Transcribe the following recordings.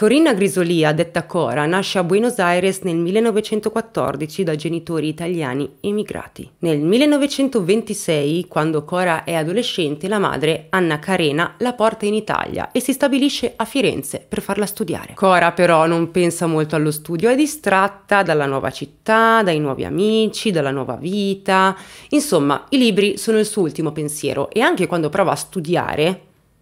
Corinna Grisolia, detta Cora, nasce a Buenos Aires nel 1914 da genitori italiani emigrati. Nel 1926, quando Cora è adolescente, la madre, Anna Carena, la porta in Italia e si stabilisce a Firenze per farla studiare. Cora però non pensa molto allo studio, è distratta dalla nuova città, dai nuovi amici, dalla nuova vita. Insomma, i libri sono il suo ultimo pensiero e anche quando prova a studiare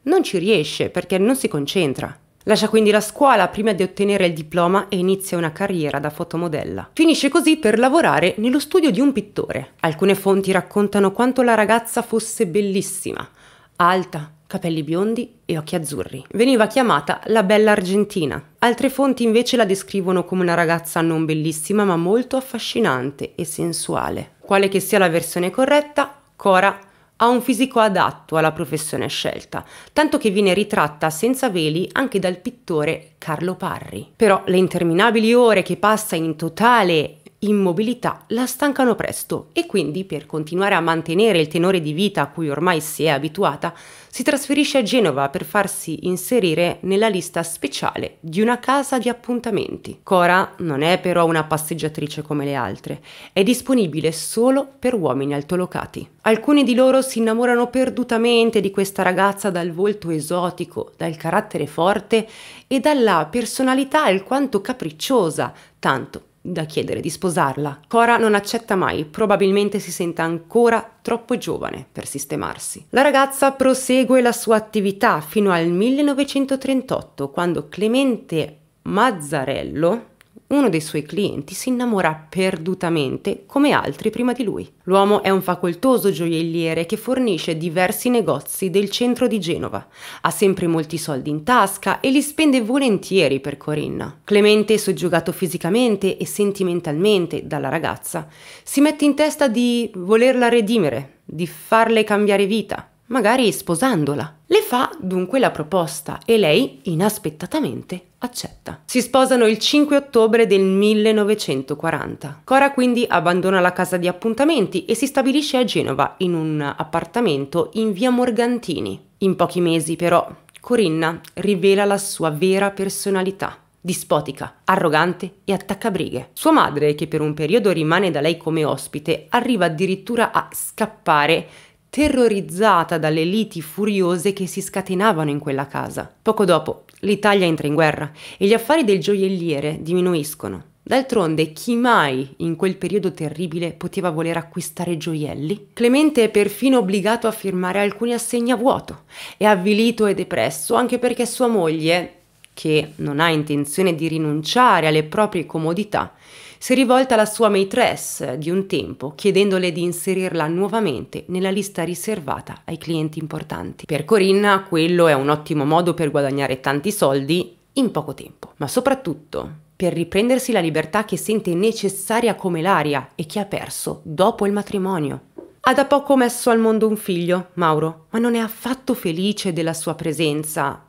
non ci riesce perché non si concentra. Lascia quindi la scuola prima di ottenere il diploma e inizia una carriera da fotomodella. Finisce così per lavorare nello studio di un pittore. Alcune fonti raccontano quanto la ragazza fosse bellissima, alta, capelli biondi e occhi azzurri. Veniva chiamata la bella argentina. Altre fonti invece la descrivono come una ragazza non bellissima ma molto affascinante e sensuale. Quale che sia la versione corretta, Cora ha un fisico adatto alla professione scelta, tanto che viene ritratta senza veli anche dal pittore Carlo Parri. Però le interminabili ore che passa in totale immobilità la stancano presto e quindi per continuare a mantenere il tenore di vita a cui ormai si è abituata, si trasferisce a Genova per farsi inserire nella lista speciale di una casa di appuntamenti. Cora non è però una passeggiatrice come le altre, è disponibile solo per uomini altolocati. Alcuni di loro si innamorano perdutamente di questa ragazza dal volto esotico, dal carattere forte e dalla personalità alquanto capricciosa, tanto da chiedere di sposarla. Cora non accetta mai, probabilmente si senta ancora troppo giovane per sistemarsi. La ragazza prosegue la sua attività fino al 1938, quando Clemente Mazzarello, uno dei suoi clienti si innamora perdutamente come altri prima di lui. L'uomo è un facoltoso gioielliere che fornisce diversi negozi del centro di Genova. Ha sempre molti soldi in tasca e li spende volentieri per Corinna. Clemente, soggiogato fisicamente e sentimentalmente dalla ragazza, si mette in testa di volerla redimere, di farle cambiare vita magari sposandola. Le fa dunque la proposta e lei inaspettatamente accetta. Si sposano il 5 ottobre del 1940. Cora quindi abbandona la casa di appuntamenti e si stabilisce a Genova in un appartamento in via Morgantini. In pochi mesi però Corinna rivela la sua vera personalità dispotica, arrogante e attaccabrighe. Sua madre, che per un periodo rimane da lei come ospite, arriva addirittura a scappare terrorizzata dalle liti furiose che si scatenavano in quella casa. Poco dopo, l'Italia entra in guerra e gli affari del gioielliere diminuiscono. D'altronde, chi mai in quel periodo terribile poteva voler acquistare gioielli? Clemente è perfino obbligato a firmare alcuni assegni a vuoto. È avvilito e depresso anche perché sua moglie, che non ha intenzione di rinunciare alle proprie comodità, si è rivolta alla sua maitress di un tempo chiedendole di inserirla nuovamente nella lista riservata ai clienti importanti. Per Corinna quello è un ottimo modo per guadagnare tanti soldi in poco tempo, ma soprattutto per riprendersi la libertà che sente necessaria come l'aria e che ha perso dopo il matrimonio. Ha da poco messo al mondo un figlio, Mauro, ma non è affatto felice della sua presenza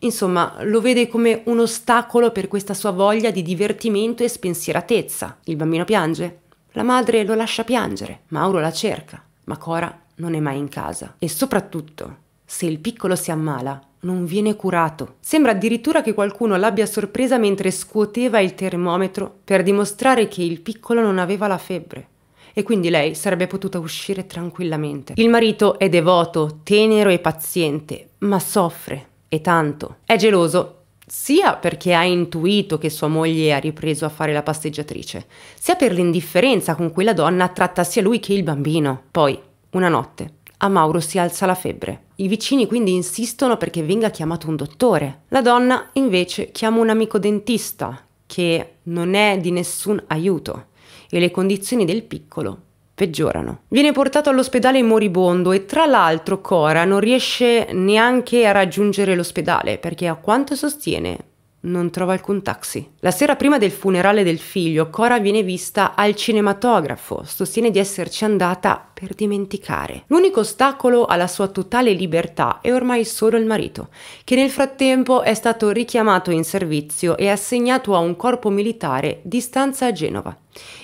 Insomma, lo vede come un ostacolo per questa sua voglia di divertimento e spensieratezza. Il bambino piange. La madre lo lascia piangere. Mauro la cerca, ma Cora non è mai in casa. E soprattutto, se il piccolo si ammala, non viene curato. Sembra addirittura che qualcuno l'abbia sorpresa mentre scuoteva il termometro per dimostrare che il piccolo non aveva la febbre. E quindi lei sarebbe potuta uscire tranquillamente. Il marito è devoto, tenero e paziente, ma soffre e tanto. È geloso sia perché ha intuito che sua moglie ha ripreso a fare la passeggiatrice, sia per l'indifferenza con cui la donna tratta sia lui che il bambino. Poi, una notte, a Mauro si alza la febbre. I vicini quindi insistono perché venga chiamato un dottore. La donna invece chiama un amico dentista che non è di nessun aiuto e le condizioni del piccolo peggiorano. Viene portato all'ospedale moribondo e tra l'altro Cora non riesce neanche a raggiungere l'ospedale perché a quanto sostiene non trova alcun taxi. La sera prima del funerale del figlio, Cora viene vista al cinematografo, sostiene di esserci andata per dimenticare. L'unico ostacolo alla sua totale libertà è ormai solo il marito, che nel frattempo è stato richiamato in servizio e assegnato a un corpo militare di stanza a Genova,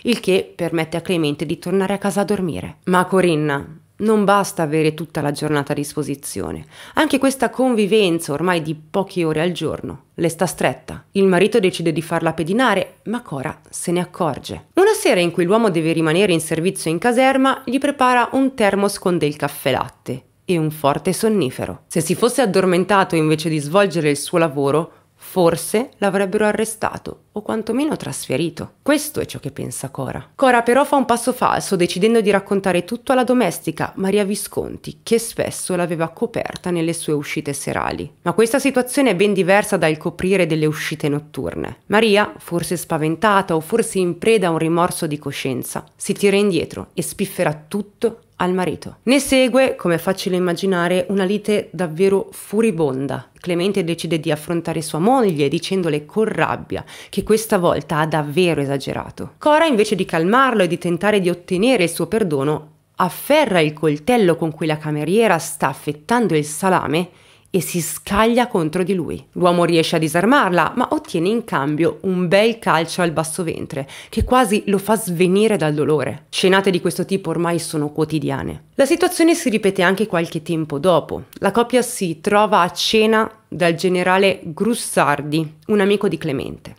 il che permette a Clemente di tornare a casa a dormire. Ma Corinna non basta avere tutta la giornata a disposizione. Anche questa convivenza ormai di poche ore al giorno le sta stretta. Il marito decide di farla pedinare, ma Cora se ne accorge. Una sera in cui l'uomo deve rimanere in servizio in caserma, gli prepara un termos con del caffè latte e un forte sonnifero. Se si fosse addormentato invece di svolgere il suo lavoro, forse l'avrebbero arrestato o quantomeno trasferito. Questo è ciò che pensa Cora. Cora però fa un passo falso decidendo di raccontare tutto alla domestica Maria Visconti, che spesso l'aveva coperta nelle sue uscite serali. Ma questa situazione è ben diversa dal coprire delle uscite notturne. Maria, forse spaventata o forse in preda a un rimorso di coscienza, si tira indietro e spiffera tutto al marito. Ne segue, come è facile immaginare, una lite davvero furibonda. Clemente decide di affrontare sua moglie dicendole con rabbia che questa volta ha davvero esagerato. Cora invece di calmarlo e di tentare di ottenere il suo perdono, afferra il coltello con cui la cameriera sta affettando il salame e si scaglia contro di lui. L'uomo riesce a disarmarla, ma ottiene in cambio un bel calcio al basso ventre, che quasi lo fa svenire dal dolore. Scenate di questo tipo ormai sono quotidiane. La situazione si ripete anche qualche tempo dopo. La coppia si trova a cena dal generale Grussardi, un amico di Clemente.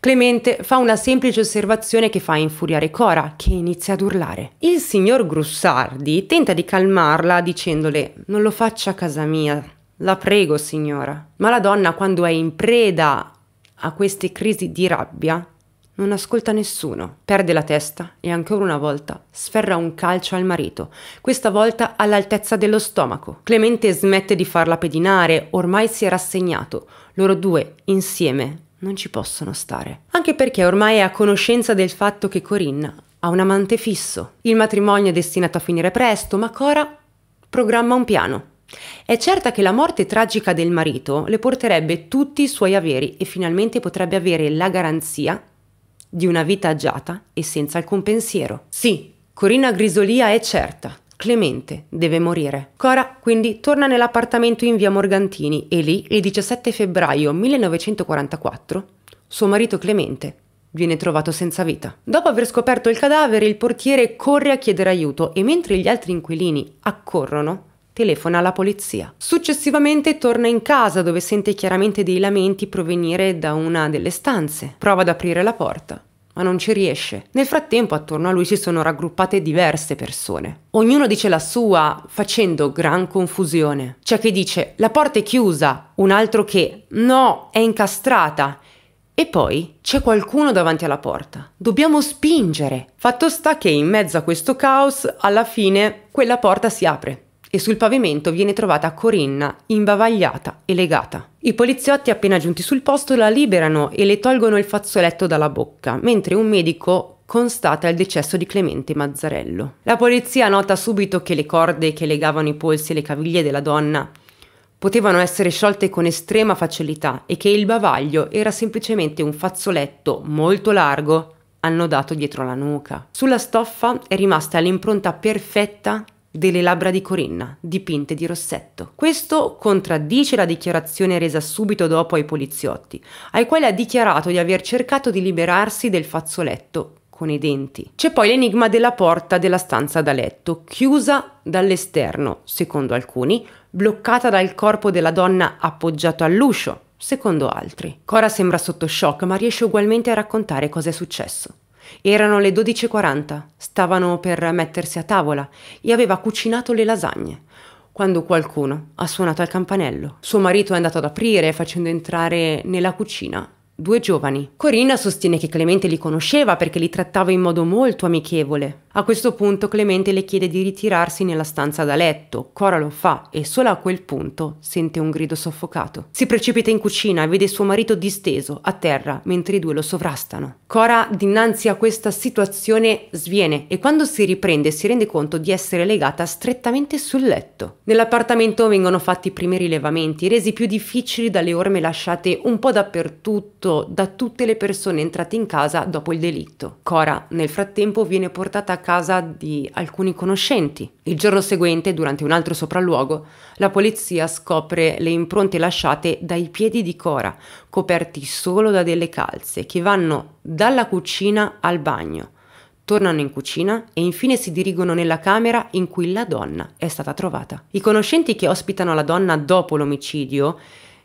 Clemente fa una semplice osservazione che fa infuriare Cora, che inizia ad urlare. Il signor Grussardi tenta di calmarla dicendole: Non lo faccia a casa mia, la prego, signora. Ma la donna, quando è in preda a queste crisi di rabbia, non ascolta nessuno, perde la testa e ancora una volta sferra un calcio al marito, questa volta all'altezza dello stomaco. Clemente smette di farla pedinare, ormai si è rassegnato, loro due insieme non ci possono stare. Anche perché ormai è a conoscenza del fatto che Corinna ha un amante fisso. Il matrimonio è destinato a finire presto, ma Cora programma un piano. È certa che la morte tragica del marito le porterebbe tutti i suoi averi e finalmente potrebbe avere la garanzia di una vita agiata e senza alcun pensiero. Sì, Corina Grisolia è certa. Clemente deve morire. Cora quindi torna nell'appartamento in via Morgantini e lì, il 17 febbraio 1944, suo marito Clemente viene trovato senza vita. Dopo aver scoperto il cadavere, il portiere corre a chiedere aiuto e mentre gli altri inquilini accorrono, telefona alla polizia. Successivamente torna in casa dove sente chiaramente dei lamenti provenire da una delle stanze. Prova ad aprire la porta, ma non ci riesce. Nel frattempo attorno a lui si sono raggruppate diverse persone. Ognuno dice la sua facendo gran confusione. C'è chi dice la porta è chiusa, un altro che no, è incastrata. E poi c'è qualcuno davanti alla porta. Dobbiamo spingere. Fatto sta che in mezzo a questo caos, alla fine quella porta si apre e sul pavimento viene trovata Corinna, imbavagliata e legata. I poliziotti appena giunti sul posto la liberano e le tolgono il fazzoletto dalla bocca, mentre un medico constata il decesso di Clemente Mazzarello. La polizia nota subito che le corde che legavano i polsi e le caviglie della donna potevano essere sciolte con estrema facilità e che il bavaglio era semplicemente un fazzoletto molto largo annodato dietro la nuca. Sulla stoffa è rimasta l'impronta perfetta delle labbra di Corinna, dipinte di rossetto. Questo contraddice la dichiarazione resa subito dopo ai poliziotti, ai quali ha dichiarato di aver cercato di liberarsi del fazzoletto con i denti. C'è poi l'enigma della porta della stanza da letto, chiusa dall'esterno, secondo alcuni, bloccata dal corpo della donna appoggiato all'uscio, secondo altri. Cora sembra sotto shock, ma riesce ugualmente a raccontare cosa è successo. Erano le 12.40, stavano per mettersi a tavola e aveva cucinato le lasagne, quando qualcuno ha suonato al campanello. Suo marito è andato ad aprire facendo entrare nella cucina due giovani. Corinna sostiene che Clemente li conosceva perché li trattava in modo molto amichevole. A questo punto Clemente le chiede di ritirarsi nella stanza da letto, Cora lo fa e solo a quel punto sente un grido soffocato. Si precipita in cucina e vede suo marito disteso, a terra, mentre i due lo sovrastano. Cora dinanzi a questa situazione sviene e quando si riprende si rende conto di essere legata strettamente sul letto. Nell'appartamento vengono fatti i primi rilevamenti, resi più difficili dalle orme lasciate un po' dappertutto ricevuto da tutte le persone entrate in casa dopo il delitto. Cora nel frattempo viene portata a casa di alcuni conoscenti. Il giorno seguente, durante un altro sopralluogo, la polizia scopre le impronte lasciate dai piedi di Cora, coperti solo da delle calze, che vanno dalla cucina al bagno tornano in cucina e infine si dirigono nella camera in cui la donna è stata trovata. I conoscenti che ospitano la donna dopo l'omicidio,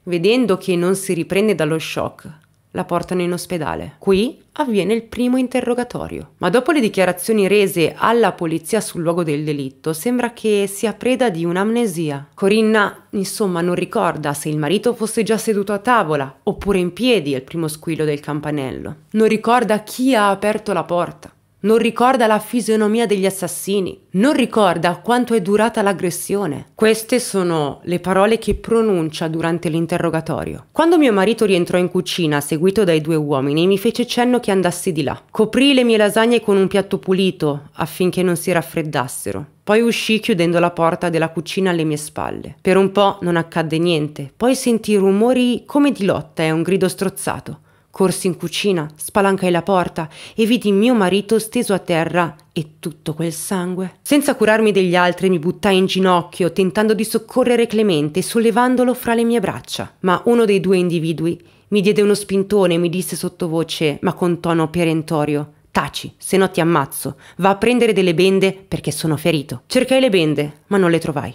vedendo che non si riprende dallo shock, la portano in ospedale. Qui avviene il primo interrogatorio. Ma dopo le dichiarazioni rese alla polizia sul luogo del delitto, sembra che sia preda di un'amnesia. Corinna, insomma, non ricorda se il marito fosse già seduto a tavola oppure in piedi al primo squillo del campanello. Non ricorda chi ha aperto la porta non ricorda la fisionomia degli assassini, non ricorda quanto è durata l'aggressione. Queste sono le parole che pronuncia durante l'interrogatorio. Quando mio marito rientrò in cucina, seguito dai due uomini, mi fece cenno che andassi di là. Coprì le mie lasagne con un piatto pulito affinché non si raffreddassero. Poi uscì chiudendo la porta della cucina alle mie spalle. Per un po' non accadde niente, poi sentì rumori come di lotta e un grido strozzato. Corsi in cucina, spalancai la porta e vidi mio marito steso a terra e tutto quel sangue. Senza curarmi degli altri mi buttai in ginocchio tentando di soccorrere Clemente sollevandolo fra le mie braccia. Ma uno dei due individui mi diede uno spintone e mi disse sottovoce, ma con tono perentorio. Taci, se no ti ammazzo. Va a prendere delle bende perché sono ferito. Cercai le bende, ma non le trovai.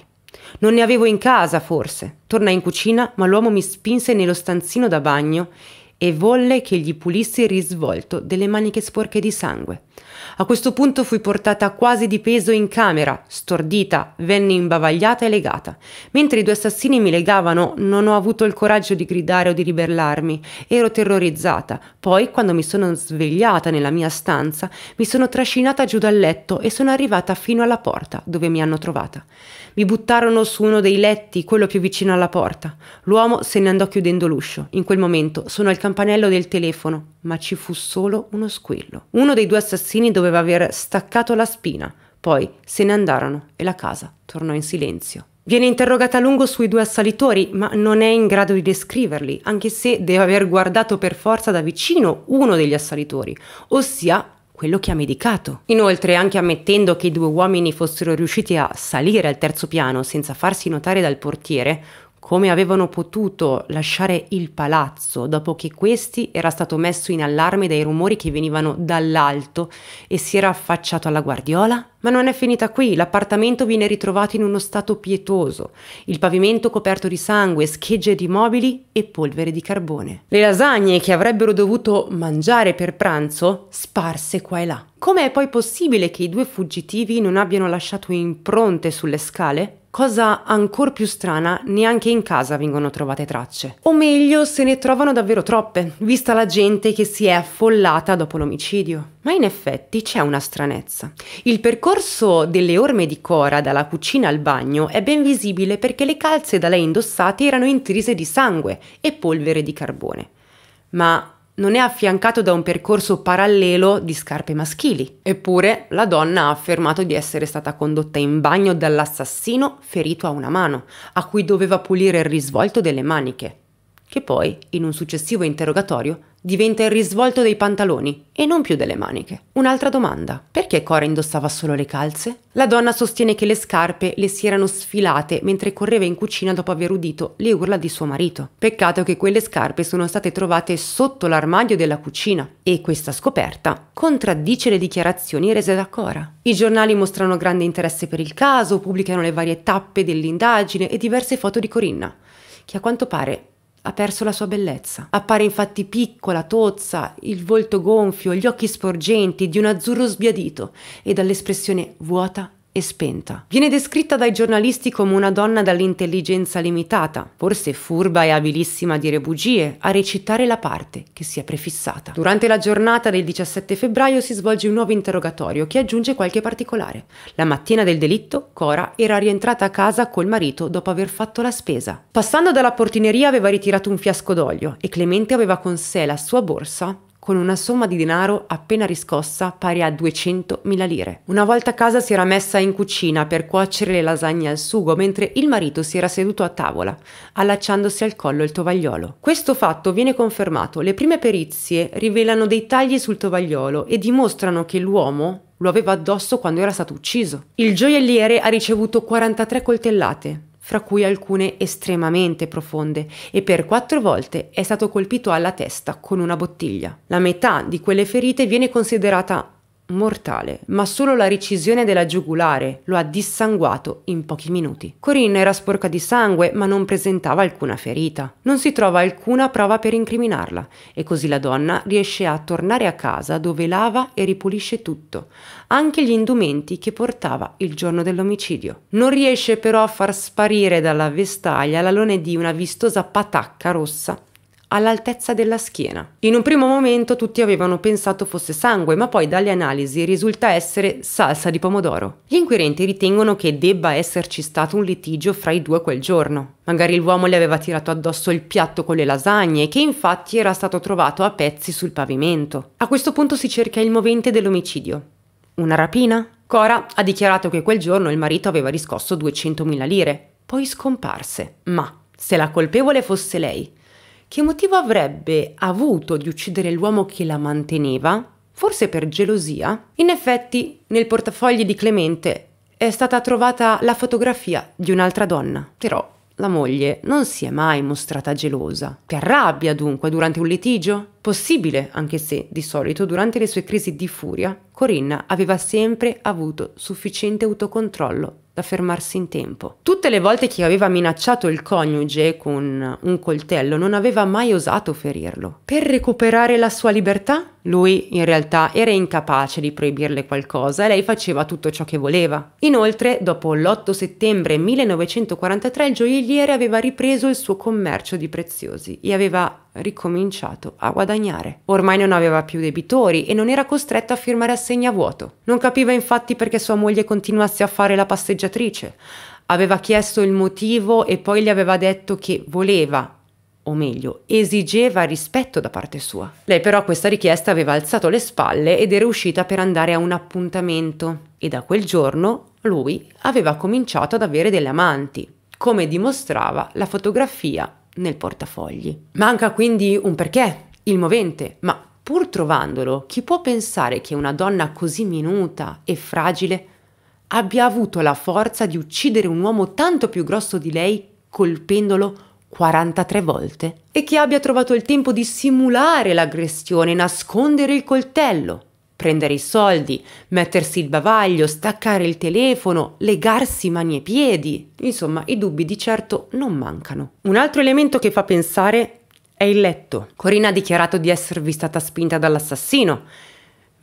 Non ne avevo in casa, forse. Tornai in cucina, ma l'uomo mi spinse nello stanzino da bagno e volle che gli pulisse il risvolto delle maniche sporche di sangue. A questo punto fui portata quasi di peso in camera, stordita, venne imbavagliata e legata. Mentre i due assassini mi legavano, non ho avuto il coraggio di gridare o di ribellarmi, ero terrorizzata. Poi, quando mi sono svegliata nella mia stanza, mi sono trascinata giù dal letto e sono arrivata fino alla porta, dove mi hanno trovata. Mi buttarono su uno dei letti, quello più vicino alla porta. L'uomo se ne andò chiudendo l'uscio. In quel momento suonò il campanello del telefono ma ci fu solo uno squillo. Uno dei due assassini doveva aver staccato la spina, poi se ne andarono e la casa tornò in silenzio. Viene interrogata a lungo sui due assalitori, ma non è in grado di descriverli, anche se deve aver guardato per forza da vicino uno degli assalitori, ossia quello che ha medicato. Inoltre, anche ammettendo che i due uomini fossero riusciti a salire al terzo piano senza farsi notare dal portiere, come avevano potuto lasciare il palazzo dopo che questi era stato messo in allarme dai rumori che venivano dall'alto e si era affacciato alla guardiola? Ma non è finita qui, l'appartamento viene ritrovato in uno stato pietoso, il pavimento coperto di sangue, schegge di mobili e polvere di carbone. Le lasagne che avrebbero dovuto mangiare per pranzo sparse qua e là. Com'è poi possibile che i due fuggitivi non abbiano lasciato impronte sulle scale? Cosa ancora più strana, neanche in casa vengono trovate tracce. O meglio, se ne trovano davvero troppe, vista la gente che si è affollata dopo l'omicidio. Ma in effetti c'è una stranezza. Il percorso delle orme di Cora dalla cucina al bagno è ben visibile perché le calze da lei indossate erano intrise di sangue e polvere di carbone. Ma non è affiancato da un percorso parallelo di scarpe maschili. Eppure la donna ha affermato di essere stata condotta in bagno dall'assassino ferito a una mano, a cui doveva pulire il risvolto delle maniche che poi, in un successivo interrogatorio, diventa il risvolto dei pantaloni e non più delle maniche. Un'altra domanda. Perché Cora indossava solo le calze? La donna sostiene che le scarpe le si erano sfilate mentre correva in cucina dopo aver udito le urla di suo marito. Peccato che quelle scarpe sono state trovate sotto l'armadio della cucina e questa scoperta contraddice le dichiarazioni rese da Cora. I giornali mostrano grande interesse per il caso, pubblicano le varie tappe dell'indagine e diverse foto di Corinna, che a quanto pare ha perso la sua bellezza. Appare infatti piccola, tozza, il volto gonfio, gli occhi sporgenti, di un azzurro sbiadito e dall'espressione vuota e spenta. Viene descritta dai giornalisti come una donna dall'intelligenza limitata, forse furba e abilissima a dire bugie, a recitare la parte che si è prefissata. Durante la giornata del 17 febbraio si svolge un nuovo interrogatorio che aggiunge qualche particolare. La mattina del delitto, Cora era rientrata a casa col marito dopo aver fatto la spesa. Passando dalla portineria aveva ritirato un fiasco d'olio e Clemente aveva con sé la sua borsa con una somma di denaro appena riscossa pari a 200.000 lire. Una volta a casa si era messa in cucina per cuocere le lasagne al sugo, mentre il marito si era seduto a tavola, allacciandosi al collo il tovagliolo. Questo fatto viene confermato. Le prime perizie rivelano dei tagli sul tovagliolo e dimostrano che l'uomo lo aveva addosso quando era stato ucciso. Il gioielliere ha ricevuto 43 coltellate, fra cui alcune estremamente profonde, e per quattro volte è stato colpito alla testa con una bottiglia. La metà di quelle ferite viene considerata mortale, ma solo la recisione della giugulare lo ha dissanguato in pochi minuti. Corinne era sporca di sangue, ma non presentava alcuna ferita. Non si trova alcuna prova per incriminarla e così la donna riesce a tornare a casa dove lava e ripulisce tutto, anche gli indumenti che portava il giorno dell'omicidio. Non riesce però a far sparire dalla vestaglia l'alone di una vistosa patacca rossa all'altezza della schiena. In un primo momento tutti avevano pensato fosse sangue, ma poi dalle analisi risulta essere salsa di pomodoro. Gli inquirenti ritengono che debba esserci stato un litigio fra i due quel giorno. Magari l'uomo le aveva tirato addosso il piatto con le lasagne, che infatti era stato trovato a pezzi sul pavimento. A questo punto si cerca il movente dell'omicidio. Una rapina? Cora ha dichiarato che quel giorno il marito aveva riscosso 200.000 lire, poi scomparse. Ma se la colpevole fosse lei, che motivo avrebbe avuto di uccidere l'uomo che la manteneva? Forse per gelosia? In effetti, nel portafogli di Clemente è stata trovata la fotografia di un'altra donna, però la moglie non si è mai mostrata gelosa. Ti arrabbia dunque durante un litigio? Possibile, anche se, di solito, durante le sue crisi di furia, Corinna aveva sempre avuto sufficiente autocontrollo da fermarsi in tempo. Tutte le volte che aveva minacciato il coniuge con un coltello non aveva mai osato ferirlo. Per recuperare la sua libertà, lui in realtà era incapace di proibirle qualcosa e lei faceva tutto ciò che voleva. Inoltre, dopo l'8 settembre 1943, il gioielliere aveva ripreso il suo commercio di preziosi e aveva ricominciato a guadagnare. Ormai non aveva più debitori e non era costretto a firmare assegni a vuoto. Non capiva infatti perché sua moglie continuasse a fare la passeggiatrice. Aveva chiesto il motivo e poi gli aveva detto che voleva o meglio, esigeva rispetto da parte sua. Lei però a questa richiesta aveva alzato le spalle ed era uscita per andare a un appuntamento e da quel giorno lui aveva cominciato ad avere delle amanti, come dimostrava la fotografia nel portafogli. Manca quindi un perché, il movente, ma pur trovandolo, chi può pensare che una donna così minuta e fragile abbia avuto la forza di uccidere un uomo tanto più grosso di lei colpendolo 43 volte e che abbia trovato il tempo di simulare l'aggressione, nascondere il coltello, prendere i soldi, mettersi il bavaglio, staccare il telefono, legarsi mani e piedi. Insomma, i dubbi di certo non mancano. Un altro elemento che fa pensare è il letto. Corinna ha dichiarato di esservi stata spinta dall'assassino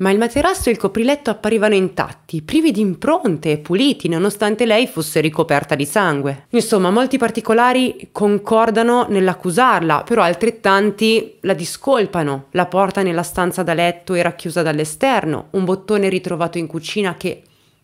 ma il materasso e il copriletto apparivano intatti, privi di impronte e puliti, nonostante lei fosse ricoperta di sangue. Insomma, molti particolari concordano nell'accusarla, però altrettanti la discolpano. La porta nella stanza da letto era chiusa dall'esterno, un bottone ritrovato in cucina che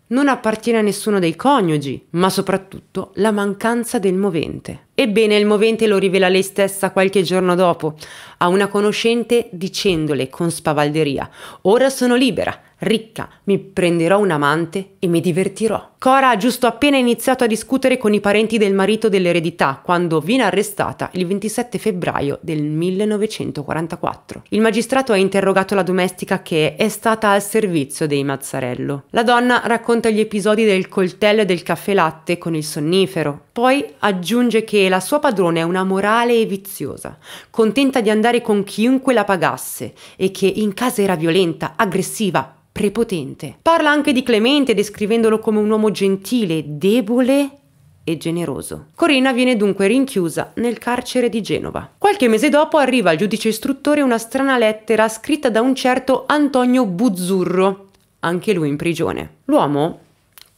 non appartiene a nessuno dei coniugi, ma soprattutto la mancanza del movente. Ebbene, il movente lo rivela lei stessa qualche giorno dopo a una conoscente dicendole con spavalderia: Ora sono libera, ricca, mi prenderò un amante e mi divertirò. Cora ha giusto appena iniziato a discutere con i parenti del marito dell'eredità quando viene arrestata il 27 febbraio del 1944. Il magistrato ha interrogato la domestica che è stata al servizio dei Mazzarello. La donna racconta gli episodi del coltello e del caffè latte con il sonnifero. Poi aggiunge che la sua padrona è una morale e viziosa, contenta di andare con chiunque la pagasse e che in casa era violenta, aggressiva, prepotente. Parla anche di Clemente descrivendolo come un uomo gentile, debole e generoso. Corina viene dunque rinchiusa nel carcere di Genova. Qualche mese dopo arriva al giudice istruttore una strana lettera scritta da un certo Antonio Buzzurro, anche lui in prigione. L'uomo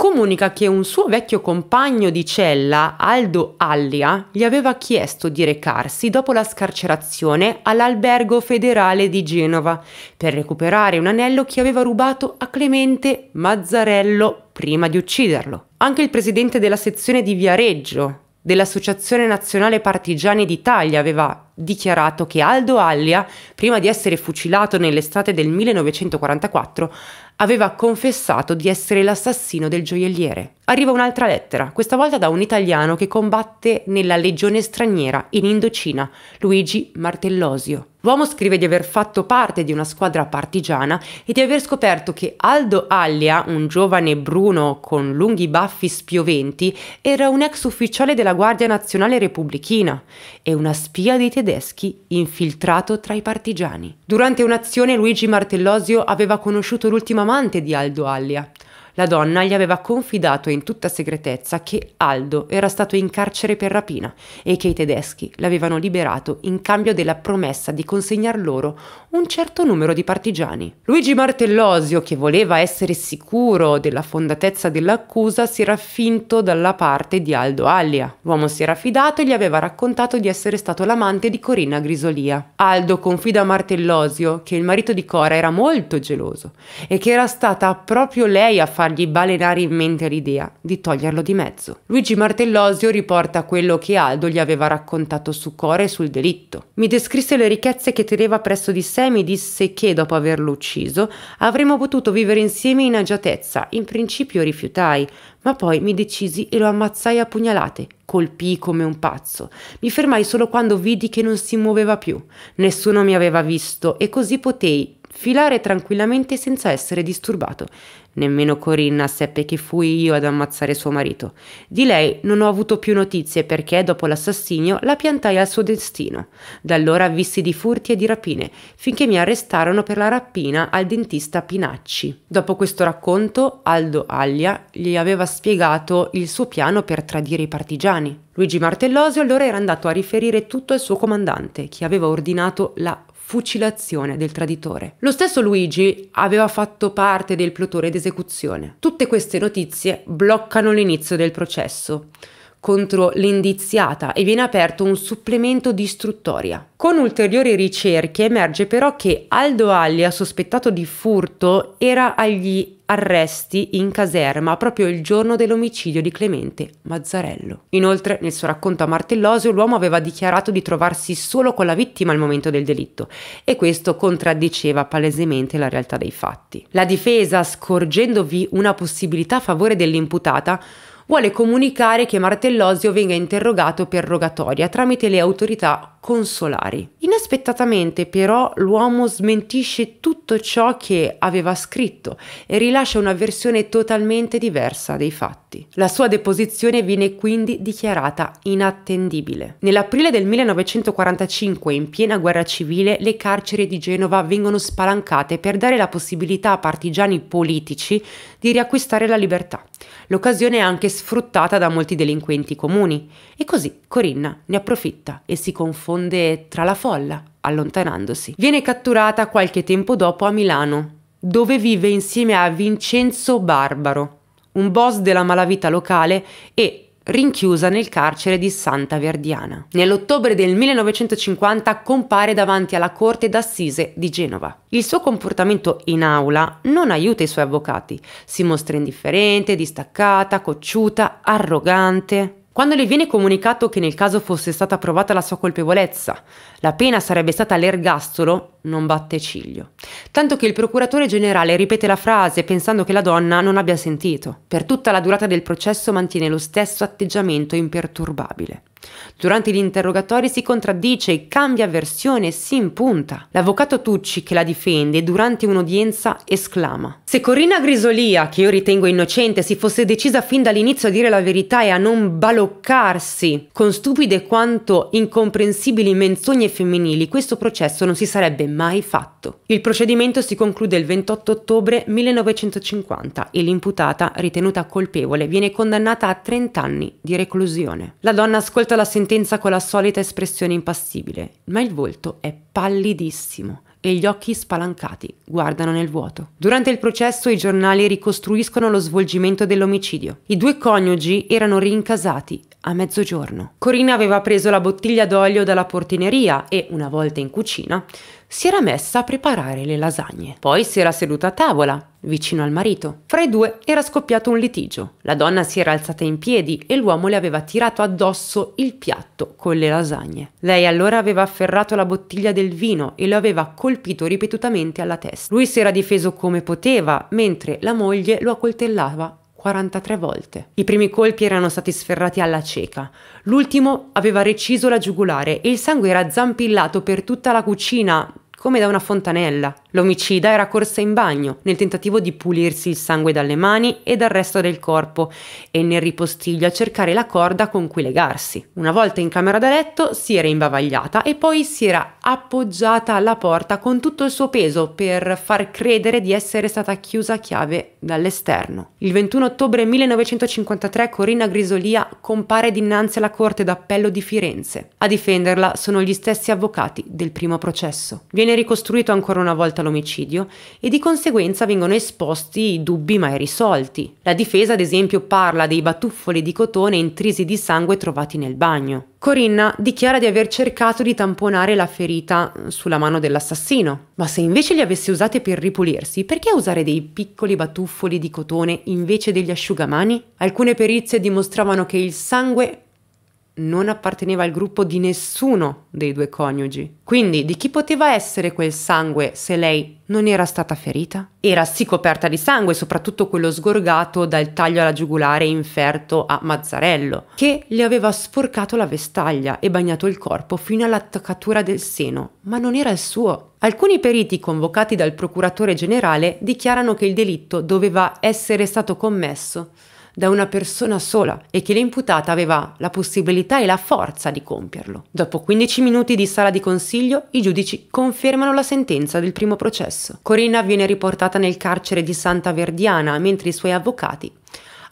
comunica che un suo vecchio compagno di cella, Aldo Allia, gli aveva chiesto di recarsi dopo la scarcerazione all'albergo federale di Genova per recuperare un anello che aveva rubato a Clemente Mazzarello prima di ucciderlo. Anche il presidente della sezione di Viareggio dell'Associazione Nazionale Partigiani d'Italia aveva dichiarato che Aldo Allia, prima di essere fucilato nell'estate del 1944, aveva confessato di essere l'assassino del gioielliere. Arriva un'altra lettera, questa volta da un italiano che combatte nella Legione straniera in Indocina, Luigi Martellosio. L'uomo scrive di aver fatto parte di una squadra partigiana e di aver scoperto che Aldo Allia, un giovane bruno con lunghi baffi spioventi, era un ex ufficiale della Guardia Nazionale Repubblichina e una spia dei tedeschi infiltrato tra i partigiani. Durante un'azione Luigi Martellosio aveva conosciuto l'ultimo amante di Aldo Allia, la donna gli aveva confidato in tutta segretezza che Aldo era stato in carcere per rapina e che i tedeschi l'avevano liberato in cambio della promessa di consegnar loro un certo numero di partigiani. Luigi Martellosio, che voleva essere sicuro della fondatezza dell'accusa, si era finto dalla parte di Aldo Allia. L'uomo si era fidato e gli aveva raccontato di essere stato l'amante di Corinna Grisolia. Aldo confida a Martellosio che il marito di Cora era molto geloso e che era stata proprio lei a fare fargli balenare in mente l'idea di toglierlo di mezzo. Luigi Martellosio riporta quello che Aldo gli aveva raccontato su Core e sul delitto. Mi descrisse le ricchezze che teneva presso di sé e mi disse che, dopo averlo ucciso, avremmo potuto vivere insieme in agiatezza. In principio rifiutai, ma poi mi decisi e lo ammazzai a pugnalate. Colpii come un pazzo. Mi fermai solo quando vidi che non si muoveva più. Nessuno mi aveva visto e così potei filare tranquillamente senza essere disturbato. Nemmeno Corinna seppe che fui io ad ammazzare suo marito. Di lei non ho avuto più notizie perché, dopo l'assassinio, la piantai al suo destino. Da allora vissi di furti e di rapine, finché mi arrestarono per la rapina al dentista Pinacci. Dopo questo racconto, Aldo Aglia gli aveva spiegato il suo piano per tradire i partigiani. Luigi Martellosio allora era andato a riferire tutto al suo comandante, che aveva ordinato la fucilazione del traditore. Lo stesso Luigi aveva fatto parte del plotone d'esecuzione. Tutte queste notizie bloccano l'inizio del processo contro l'indiziata e viene aperto un supplemento di istruttoria. Con ulteriori ricerche emerge però che Aldo Allia, sospettato di furto, era agli arresti in caserma proprio il giorno dell'omicidio di Clemente Mazzarello. Inoltre, nel suo racconto a Martellosio, l'uomo aveva dichiarato di trovarsi solo con la vittima al momento del delitto e questo contraddiceva palesemente la realtà dei fatti. La difesa, scorgendovi una possibilità a favore dell'imputata, vuole comunicare che Martellosio venga interrogato per rogatoria tramite le autorità consolari. Inaspettatamente però l'uomo smentisce tutto ciò che aveva scritto e rilascia una versione totalmente diversa dei fatti fatti. La sua deposizione viene quindi dichiarata inattendibile. Nell'aprile del 1945, in piena guerra civile, le carceri di Genova vengono spalancate per dare la possibilità a partigiani politici di riacquistare la libertà. L'occasione è anche sfruttata da molti delinquenti comuni. E così Corinna ne approfitta e si confonde tra la folla, allontanandosi. Viene catturata qualche tempo dopo a Milano, dove vive insieme a Vincenzo Barbaro, un boss della malavita locale e rinchiusa nel carcere di Santa Verdiana. Nell'ottobre del 1950 compare davanti alla corte d'assise di Genova. Il suo comportamento in aula non aiuta i suoi avvocati, si mostra indifferente, distaccata, cocciuta, arrogante. Quando le viene comunicato che nel caso fosse stata provata la sua colpevolezza, la pena sarebbe stata l'ergastolo, non batte ciglio. Tanto che il procuratore generale ripete la frase pensando che la donna non abbia sentito. Per tutta la durata del processo mantiene lo stesso atteggiamento imperturbabile. Durante gli interrogatori si contraddice, cambia versione e si impunta. L'avvocato Tucci, che la difende, durante un'udienza esclama: Se Corinna Grisolia, che io ritengo innocente, si fosse decisa fin dall'inizio a dire la verità e a non baloccarsi con stupide quanto incomprensibili menzogne femminili, questo processo non si sarebbe mai fatto. Il procedimento si conclude il 28 ottobre 1950 e l'imputata, ritenuta colpevole, viene condannata a 30 anni di reclusione. La donna ascolta porta alla sentenza con la solita espressione impassibile, ma il volto è pallidissimo e gli occhi spalancati guardano nel vuoto. Durante il processo i giornali ricostruiscono lo svolgimento dell'omicidio. I due coniugi erano rincasati a mezzogiorno. Corina aveva preso la bottiglia d'olio dalla portineria e, una volta in cucina, si era messa a preparare le lasagne. Poi si era seduta a tavola, vicino al marito. Fra i due era scoppiato un litigio. La donna si era alzata in piedi e l'uomo le aveva tirato addosso il piatto con le lasagne. Lei allora aveva afferrato la bottiglia del vino e lo aveva colpito ripetutamente alla testa. Lui si era difeso come poteva, mentre la moglie lo accoltellava 43 volte. I primi colpi erano stati sferrati alla cieca, l'ultimo aveva reciso la giugulare e il sangue era zampillato per tutta la cucina, come da una fontanella. L'omicida era corsa in bagno nel tentativo di pulirsi il sangue dalle mani e dal resto del corpo e nel ripostiglio a cercare la corda con cui legarsi. Una volta in camera da letto si era imbavagliata e poi si era appoggiata alla porta con tutto il suo peso per far credere di essere stata chiusa a chiave dall'esterno. Il 21 ottobre 1953 Corinna Grisolia compare dinanzi alla Corte d'Appello di Firenze. A difenderla sono gli stessi avvocati del primo processo. Viene ricostruito ancora una volta finalizzata all'omicidio e di conseguenza vengono esposti dubbi mai risolti. La difesa, ad esempio, parla dei batuffoli di cotone intrisi di sangue trovati nel bagno. Corinna dichiara di aver cercato di tamponare la ferita mm, sulla mano dell'assassino, ma se invece li avesse usati per ripulirsi, perché usare dei piccoli batuffoli di cotone invece degli asciugamani? Alcune perizie dimostravano che il sangue non apparteneva al gruppo di nessuno dei due coniugi. Quindi di chi poteva essere quel sangue se lei non era stata ferita? Era sì coperta di sangue, soprattutto quello sgorgato dal taglio alla giugulare inferto a Mazzarello, che le aveva sporcato la vestaglia e bagnato il corpo fino all'attaccatura del seno, ma non era il suo. Alcuni periti convocati dal procuratore generale dichiarano che il delitto doveva essere stato commesso da una persona sola e che l'imputata aveva la possibilità e la forza di compierlo. Dopo 15 minuti di sala di consiglio, i giudici confermano la sentenza del primo processo. Corinna viene riportata nel carcere di Santa Verdiana, mentre i suoi avvocati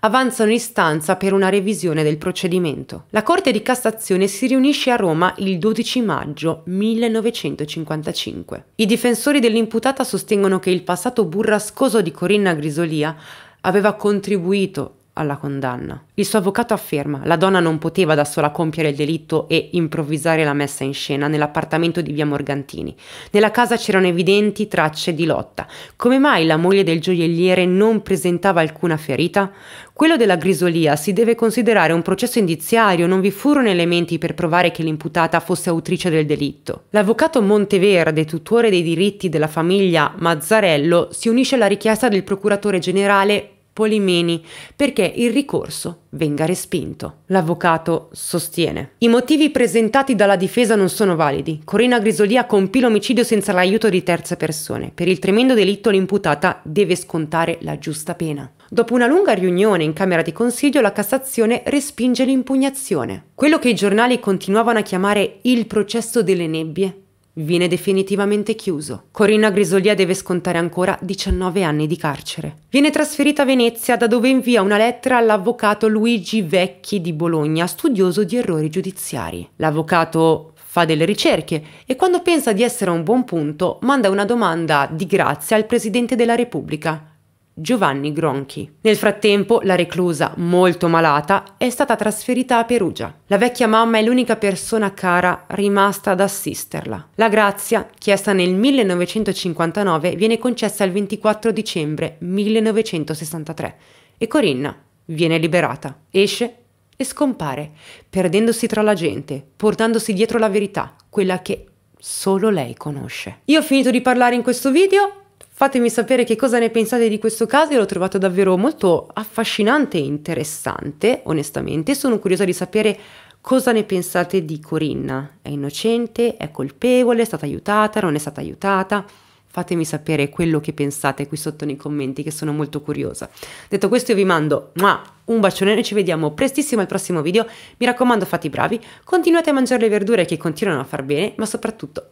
avanzano istanza per una revisione del procedimento. La Corte di Cassazione si riunisce a Roma il 12 maggio 1955. I difensori dell'imputata sostengono che il passato burrascoso di Corinna Grisolia aveva contribuito alla condanna. Il suo avvocato afferma la donna non poteva da sola compiere il delitto e improvvisare la messa in scena nell'appartamento di via Morgantini. Nella casa c'erano evidenti tracce di lotta. Come mai la moglie del gioielliere non presentava alcuna ferita? Quello della grisolia si deve considerare un processo indiziario, non vi furono elementi per provare che l'imputata fosse autrice del delitto. L'avvocato Monteverde, tutore dei diritti della famiglia Mazzarello, si unisce alla richiesta del procuratore generale Polimeni perché il ricorso venga respinto. L'avvocato sostiene. I motivi presentati dalla difesa non sono validi. Corina Grisolia compì l'omicidio senza l'aiuto di terze persone. Per il tremendo delitto l'imputata deve scontare la giusta pena. Dopo una lunga riunione in Camera di Consiglio, la Cassazione respinge l'impugnazione. Quello che i giornali continuavano a chiamare il processo delle nebbie viene definitivamente chiuso. Corinna Grisolia deve scontare ancora 19 anni di carcere. Viene trasferita a Venezia da dove invia una lettera all'avvocato Luigi Vecchi di Bologna, studioso di errori giudiziari. L'avvocato fa delle ricerche e quando pensa di essere a un buon punto manda una domanda di grazia al Presidente della Repubblica. Giovanni Gronchi. Nel frattempo la reclusa, molto malata, è stata trasferita a Perugia. La vecchia mamma è l'unica persona cara rimasta ad assisterla. La grazia, chiesta nel 1959, viene concessa il 24 dicembre 1963 e Corinna viene liberata. Esce e scompare, perdendosi tra la gente, portandosi dietro la verità, quella che solo lei conosce. Io ho finito di parlare in questo video, Fatemi sapere che cosa ne pensate di questo caso, io l'ho trovato davvero molto affascinante e interessante, onestamente. Sono curiosa di sapere cosa ne pensate di Corinna. È innocente? È colpevole? È stata aiutata? Non è stata aiutata? Fatemi sapere quello che pensate qui sotto nei commenti, che sono molto curiosa. Detto questo, io vi mando un bacione e ci vediamo prestissimo al prossimo video. Mi raccomando, fate i bravi, continuate a mangiare le verdure che continuano a far bene, ma soprattutto